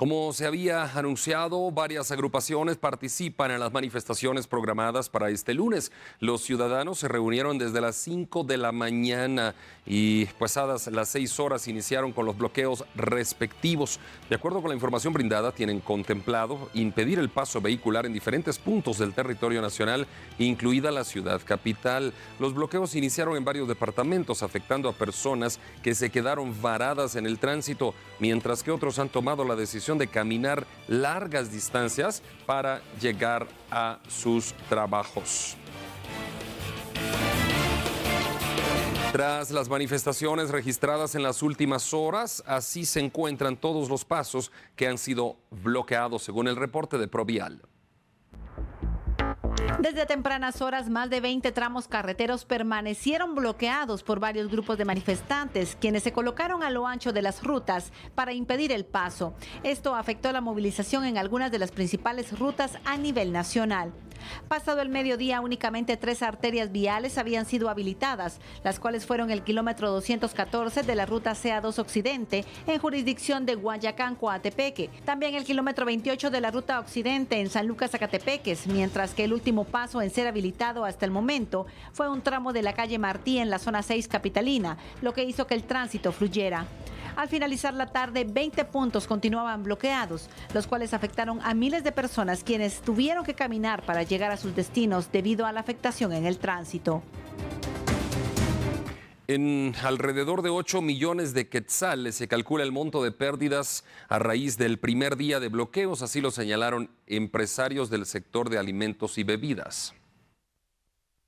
Como se había anunciado, varias agrupaciones participan en las manifestaciones programadas para este lunes. Los ciudadanos se reunieron desde las 5 de la mañana y pasadas las 6 horas iniciaron con los bloqueos respectivos. De acuerdo con la información brindada, tienen contemplado impedir el paso vehicular en diferentes puntos del territorio nacional, incluida la ciudad capital. Los bloqueos iniciaron en varios departamentos, afectando a personas que se quedaron varadas en el tránsito, mientras que otros han tomado la decisión de caminar largas distancias para llegar a sus trabajos. Tras las manifestaciones registradas en las últimas horas, así se encuentran todos los pasos que han sido bloqueados, según el reporte de Provial. Desde tempranas horas, más de 20 tramos carreteros permanecieron bloqueados por varios grupos de manifestantes, quienes se colocaron a lo ancho de las rutas para impedir el paso. Esto afectó la movilización en algunas de las principales rutas a nivel nacional. Pasado el mediodía, únicamente tres arterias viales habían sido habilitadas, las cuales fueron el kilómetro 214 de la ruta CA2 Occidente en jurisdicción de Guayacán, Coatepeque, también el kilómetro 28 de la ruta Occidente en San Lucas, Zacatepeques, mientras que el último paso en ser habilitado hasta el momento fue un tramo de la calle Martí en la zona 6 capitalina, lo que hizo que el tránsito fluyera. Al finalizar la tarde, 20 puntos continuaban bloqueados, los cuales afectaron a miles de personas quienes tuvieron que caminar para llegar a sus destinos debido a la afectación en el tránsito. En alrededor de 8 millones de quetzales se calcula el monto de pérdidas a raíz del primer día de bloqueos, así lo señalaron empresarios del sector de alimentos y bebidas.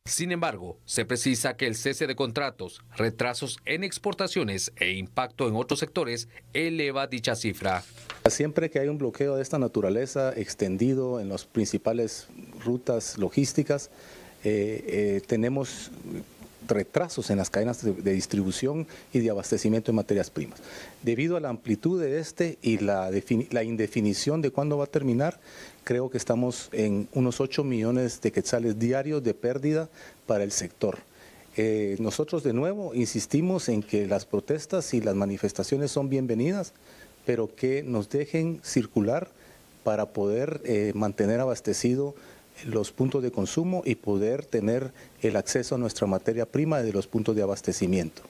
Sin embargo, se precisa que el cese de contratos, retrasos en exportaciones e impacto en otros sectores eleva dicha cifra. Siempre que hay un bloqueo de esta naturaleza extendido en las principales rutas logísticas, eh, eh, tenemos retrasos en las cadenas de, distribución y de abastecimiento de materias primas. Debido a la amplitud de este y la, indefinición de cuándo va a terminar, creo que estamos en unos 8 millones de quetzales diarios de pérdida para el sector. Eh, nosotros de nuevo insistimos en que las protestas y las manifestaciones son bienvenidas, pero que nos dejen circular para poder eh, mantener abastecido los puntos de consumo y poder tener el acceso a nuestra materia prima de los puntos de abastecimiento.